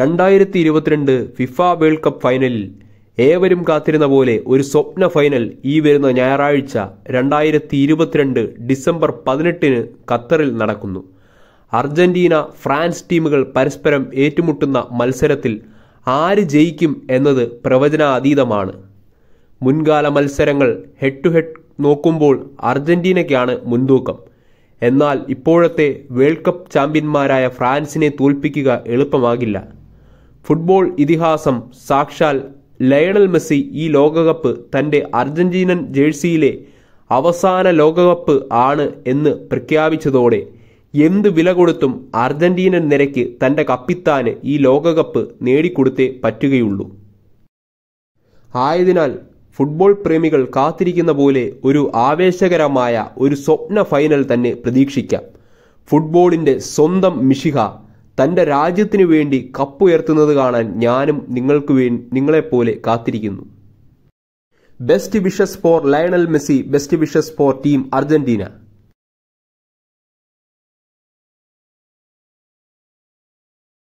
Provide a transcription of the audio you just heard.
രണ്ടായിരത്തി ഇരുപത്തിരണ്ട് FIFA world cup ഫൈനലിൽ ഏവരും കാത്തിരുന്ന പോലെ ഒരു സ്വപ്ന ഫൈനൽ ഈ വരുന്ന ഞായറാഴ്ച രണ്ടായിരത്തി ഇരുപത്തിരണ്ട് ഡിസംബർ പതിനെട്ടിന് ഖത്തറിൽ നടക്കുന്നു അർജന്റീന ഫ്രാൻസ് ടീമുകൾ പരസ്പരം ഏറ്റുമുട്ടുന്ന മത്സരത്തിൽ ആര് ജയിക്കും എന്നത് പ്രവചനാതീതമാണ് മുൻകാല മത്സരങ്ങൾ ഹെഡ് ടു ഹെഡ് നോക്കുമ്പോൾ അർജന്റീനയ്ക്കാണ് മുൻതൂക്കം എന്നാൽ ഇപ്പോഴത്തെ വേൾഡ് കപ്പ് ചാമ്പ്യന്മാരായ ഫ്രാൻസിനെ തോൽപ്പിക്കുക എളുപ്പമാകില്ല ഫുട്ബോൾ ഇതിഹാസം സാക്ഷാൽ ലയണൽ മെസ്സി ഈ ലോകകപ്പ് തന്റെ അർജന്റീനൻ ജേഴ്സിയിലെ അവസാന ലോകകപ്പ് ആണ് എന്ന് പ്രഖ്യാപിച്ചതോടെ എന്ത് വില കൊടുത്തും അർജന്റീനൻ നിരക്ക് തന്റെ കപ്പിത്താന് ഈ ലോകകപ്പ് നേടിക്കൊടുത്തേ പറ്റുകയുള്ളൂ ആയതിനാൽ ഫുട്ബോൾ പ്രേമികൾ കാത്തിരിക്കുന്ന പോലെ ഒരു ആവേശകരമായ ഒരു സ്വപ്ന ഫൈനൽ തന്നെ പ്രതീക്ഷിക്കാം ഫുട്ബോളിന്റെ സ്വന്തം മിഷിക തൻ്റെ രാജ്യത്തിനു വേണ്ടി കപ്പുയർത്തുന്നത് കാണാൻ ഞാനും നിങ്ങൾക്ക് വേണ്ടി നിങ്ങളെപ്പോലെ കാത്തിരിക്കുന്നു best wishes for Lionel Messi best wishes for team Argentina